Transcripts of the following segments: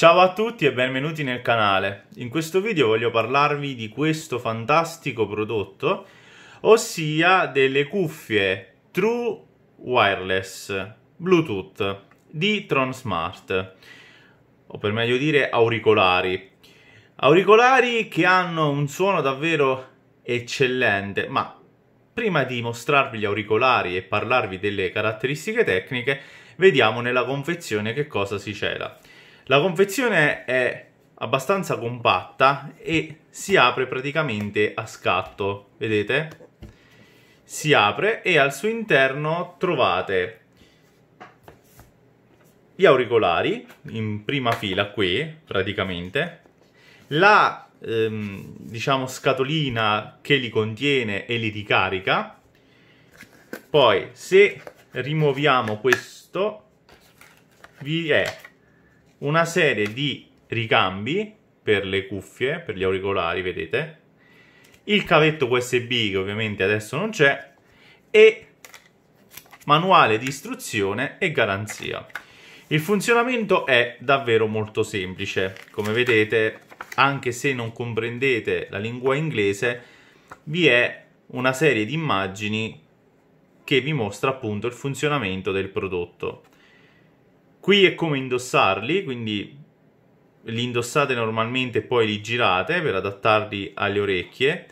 Ciao a tutti e benvenuti nel canale. In questo video voglio parlarvi di questo fantastico prodotto, ossia delle cuffie True Wireless Bluetooth di Tron Smart, o per meglio dire auricolari. Auricolari che hanno un suono davvero eccellente, ma prima di mostrarvi gli auricolari e parlarvi delle caratteristiche tecniche, vediamo nella confezione che cosa si cela. La confezione è abbastanza compatta e si apre praticamente a scatto, vedete? Si apre e al suo interno trovate gli auricolari in prima fila qui praticamente, la ehm, diciamo scatolina che li contiene e li ricarica, poi se rimuoviamo questo vi è una serie di ricambi per le cuffie, per gli auricolari, vedete, il cavetto USB che ovviamente adesso non c'è e manuale di istruzione e garanzia. Il funzionamento è davvero molto semplice, come vedete anche se non comprendete la lingua inglese vi è una serie di immagini che vi mostra appunto il funzionamento del prodotto. Qui è come indossarli, quindi li indossate normalmente e poi li girate per adattarli alle orecchie.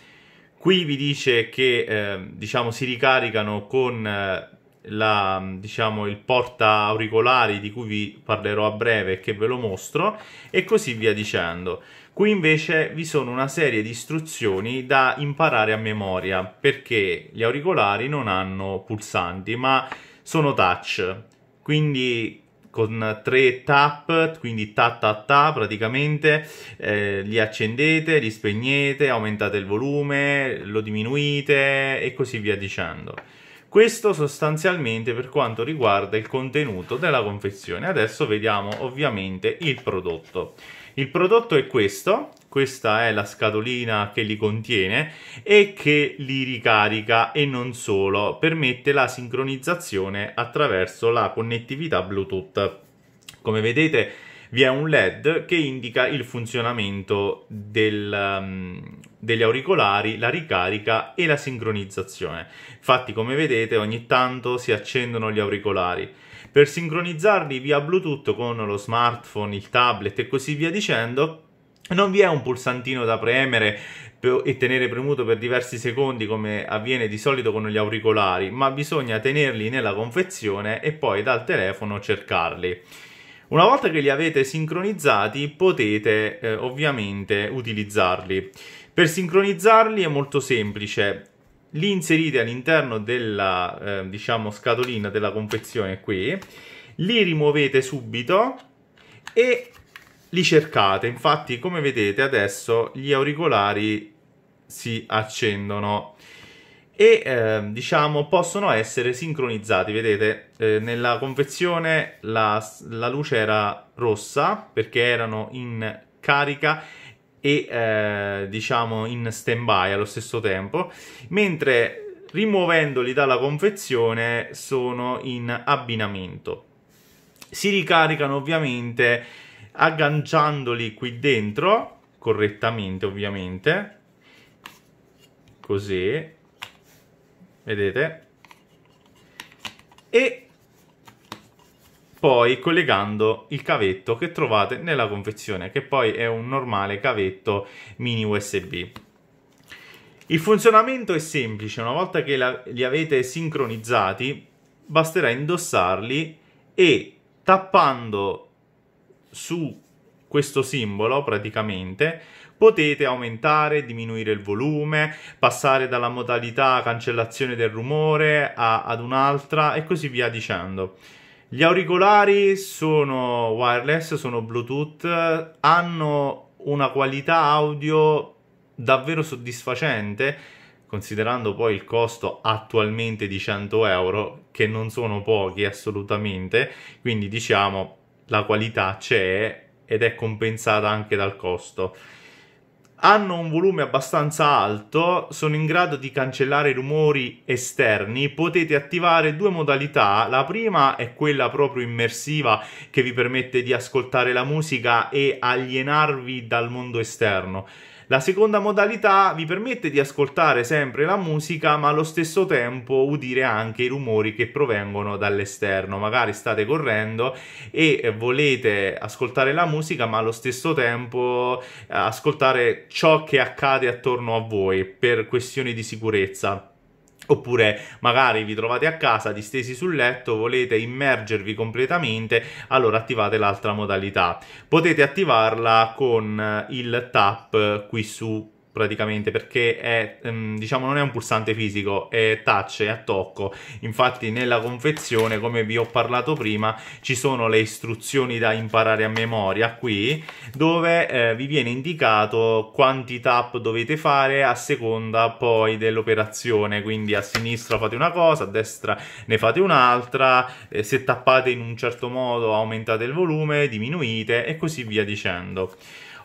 Qui vi dice che eh, diciamo, si ricaricano con eh, la, diciamo, il porta auricolari di cui vi parlerò a breve e che ve lo mostro e così via dicendo. Qui invece vi sono una serie di istruzioni da imparare a memoria perché gli auricolari non hanno pulsanti ma sono touch, quindi con tre tap, quindi ta ta ta praticamente, eh, li accendete, li spegnete, aumentate il volume, lo diminuite e così via dicendo. Questo sostanzialmente per quanto riguarda il contenuto della confezione. Adesso vediamo ovviamente il prodotto. Il prodotto è questo, questa è la scatolina che li contiene e che li ricarica e non solo, permette la sincronizzazione attraverso la connettività Bluetooth. Come vedete vi è un LED che indica il funzionamento del, um, degli auricolari, la ricarica e la sincronizzazione. Infatti, come vedete, ogni tanto si accendono gli auricolari. Per sincronizzarli via Bluetooth con lo smartphone, il tablet e così via dicendo, non vi è un pulsantino da premere e tenere premuto per diversi secondi come avviene di solito con gli auricolari, ma bisogna tenerli nella confezione e poi dal telefono cercarli. Una volta che li avete sincronizzati potete eh, ovviamente utilizzarli. Per sincronizzarli è molto semplice, li inserite all'interno della eh, diciamo scatolina della confezione qui, li rimuovete subito e li cercate. Infatti, come vedete adesso, gli auricolari si accendono e eh, diciamo possono essere sincronizzati. Vedete, eh, nella confezione la, la, luce era rossa perché erano in carica e eh, diciamo in stand by allo stesso tempo, mentre rimuovendoli dalla confezione sono in abbinamento. Si ricaricano ovviamente agganciandoli qui dentro, correttamente ovviamente, così, vedete, e poi collegando il cavetto che trovate nella confezione, che poi è un normale cavetto mini USB. Il funzionamento è semplice, una volta che li avete sincronizzati basterà indossarli e tappando su questo simbolo praticamente potete aumentare, diminuire il volume, passare dalla modalità cancellazione del rumore a, ad un'altra e così via dicendo. Gli auricolari sono wireless, sono Bluetooth, hanno una qualità audio davvero soddisfacente, considerando poi il costo attualmente di 100 euro, che non sono pochi assolutamente, quindi diciamo la qualità c'è ed è compensata anche dal costo. Hanno un volume abbastanza alto, sono in grado di cancellare i rumori esterni, potete attivare due modalità, la prima è quella proprio immersiva che vi permette di ascoltare la musica e alienarvi dal mondo esterno la seconda modalità vi permette di ascoltare sempre la musica, ma allo stesso tempo udire anche i rumori che provengono dall'esterno. Magari state correndo e volete ascoltare la musica, ma allo stesso tempo eh, ascoltare ciò che accade attorno a voi per questioni di sicurezza. Oppure magari vi trovate a casa distesi sul letto, volete immergervi completamente, allora attivate l'altra modalità. Potete attivarla con eh, il tap qui su praticamente perché è, ehm, diciamo, non è un pulsante fisico, è touch, è a tocco. Infatti nella confezione, come vi ho parlato prima, ci sono le istruzioni da imparare a memoria qui, dove eh, vi viene indicato quanti tap dovete fare a seconda poi dell'operazione, quindi a sinistra fate una cosa, a destra ne fate un'altra, eh, se tappate in un certo modo aumentate il volume, diminuite e così via dicendo.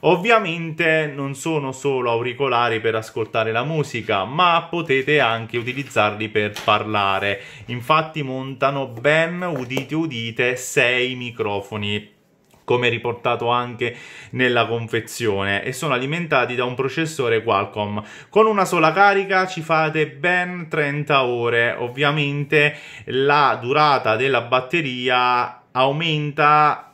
Ovviamente non sono solo auricolari per ascoltare la musica, ma potete anche utilizzarli per parlare. Infatti montano ben, udite udite, 6 microfoni come riportato anche nella confezione e sono alimentati da un processore Qualcomm con una sola carica ci fate ben 30 ore ovviamente la durata della batteria aumenta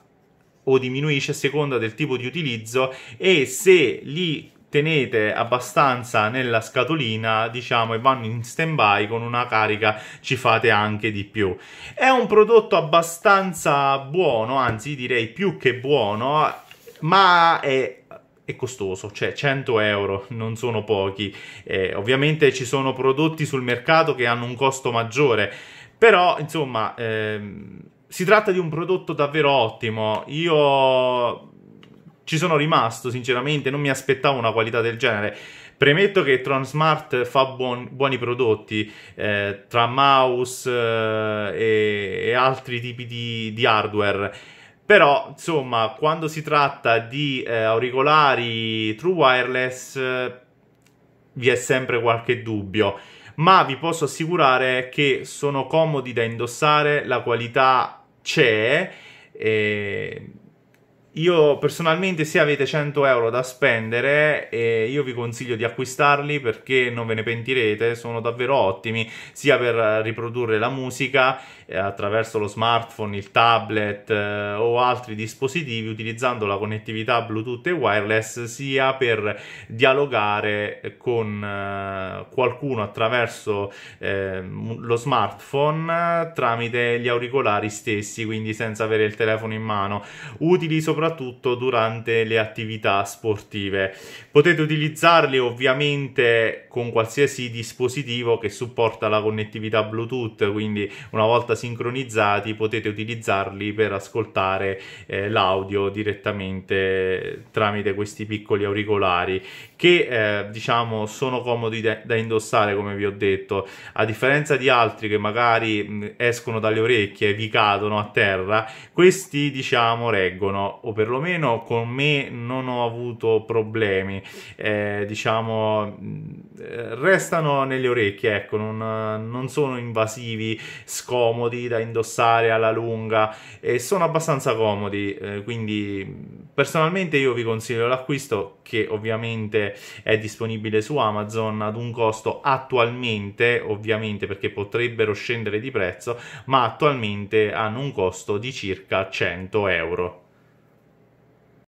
o diminuisce a seconda del tipo di utilizzo e se li tenete abbastanza nella scatolina, diciamo, e vanno in stand-by con una carica ci fate anche di più. È un prodotto abbastanza buono, anzi direi più che buono, ma è costoso, cioè 100 euro non sono pochi. Eh, ovviamente ci sono prodotti sul mercato che hanno un costo maggiore, però insomma. Ehm si tratta di un prodotto davvero ottimo. Io ci sono rimasto, sinceramente, non mi aspettavo una qualità del genere. Premetto che Tron fa buon, buoni prodotti eh, tra mouse eh, e, e, altri tipi di, di, hardware. Però, insomma, quando si tratta di eh, auricolari true wireless, vi è sempre qualche dubbio. Ma vi posso assicurare che sono comodi da indossare, la qualità c'è. E eh, io personalmente, se avete 100 euro da spendere, eh, io vi consiglio di acquistarli perché non ve ne pentirete, sono davvero ottimi sia per riprodurre la musica eh, attraverso lo smartphone, il tablet eh, o altri dispositivi utilizzando la connettività Bluetooth e wireless, sia per dialogare con eh, qualcuno attraverso ehm, lo smartphone eh, tramite gli auricolari stessi, quindi senza avere il telefono in mano. Utili soprattutto soprattutto durante le attività sportive. Potete utilizzarli ovviamente con qualsiasi dispositivo che supporta la connettività Bluetooth, quindi una volta sincronizzati potete utilizzarli per ascoltare eh, l'audio direttamente tramite questi piccoli auricolari che eh, diciamo sono comodi da, da indossare come vi ho detto, a differenza di altri che magari mh, escono dalle orecchie, e vi cadono a terra, questi diciamo reggono o perlomeno con me non ho avuto problemi, eh, diciamo, mm, restano nelle orecchie, ecco, non, non, sono invasivi, scomodi da indossare alla lunga e sono abbastanza comodi, eh, quindi mm, personalmente io vi consiglio l'acquisto che ovviamente è disponibile su Amazon ad un costo attualmente, ovviamente perché potrebbero scendere di prezzo, ma attualmente hanno un costo di circa 100 euro.